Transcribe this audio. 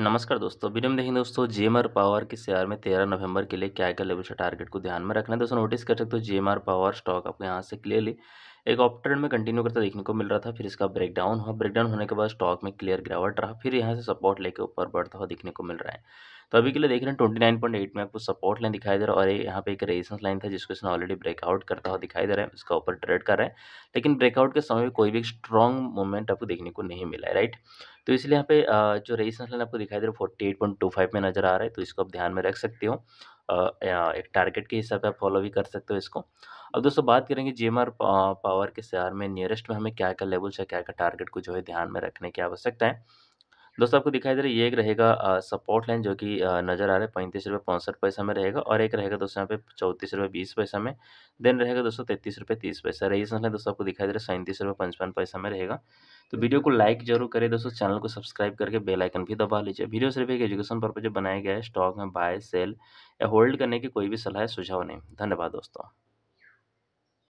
नमस्कार दोस्तों वीडियो में देखें दोस्तों जे एम आर पावर के शेयर में तेरह नवंबर के लिए क्या क्या लेवल से टारगेट को ध्यान में रखना है दोस्तों नोटिस कर सकते हो J M R Power stock आपको यहाँ से क्लियरली एक ऑप में कंटिन्यू करता देखने को मिल रहा था फिर इसका ब्रेकडाउन हुआ ब्रेकडाउन होने के बाद स्टॉक में क्लियर गिरावट रहा फिर यहाँ से सपोर्ट लेके ऊपर बढ़ता हुआ देखने को मिल रहा है तो अभी के लिए देख रहे हैं ट्वेंटी नाइन पॉइंट एट में आपको सपोर्ट लाइन दिखाई दे रहा है और यहाँ पे एक रेजिस्टेंस लाइन था जिसको इसने ऑलरेडी ब्रेकआउट करता हुआ दिखाई दे रहा है इसका ऊपर ट्रेड कर रहा है लेकिन ब्रेकआउट के समय कोई भी स्ट्रॉन्ग मूवमेंट आपको देखने को नहीं मिला है राइट तो इसलिए यहाँ पे जो रेजिस्टेंस लाइन आपको दिखाई दे रहा है forty eight point two five में नजर आ रहा है तो इसको आप ध्यान में रख सकते हो एक टारगेट के हिसाब से आप फॉलो भी कर सकते हो इसको अब दोस्तों बात करेंगे जी पावर के शेयर में नियरेस्ट में हमें क्या क्या लेवल्स है क्या क्या टारगेट को जो है ध्यान में रखने की आवश्यकता है दोस्तों आपको दिखाई दे रहा है ये एक रहेगा सपोर्ट लाइन जो कि नज़र आ रहा है पैंतीस रुपये पौंसठ पैसा में रहेगा और एक रहेगा दोस्तों यहाँ पे चौंतीस रुपये बीस पैसा में देन रहेगा दोस्तों तैतीस रुपये तीस पैसा रही है दोस्तों आपको दिखाई दे रहा है सैंतीस रुपये पंचपन पैसा में रहेगा तो वीडियो को लाइक जरूर करें दोस्तों चैनल को सब्सक्राइब करके बेलाइकन भी दबा लीजिए वीडियो सिर्फ एक एजुकेशन पर्पज बनाया गया है स्टॉक में बाय सेल या होल्ड करने की कोई भी सलाह सुझाव नहीं धन्यवाद दोस्तों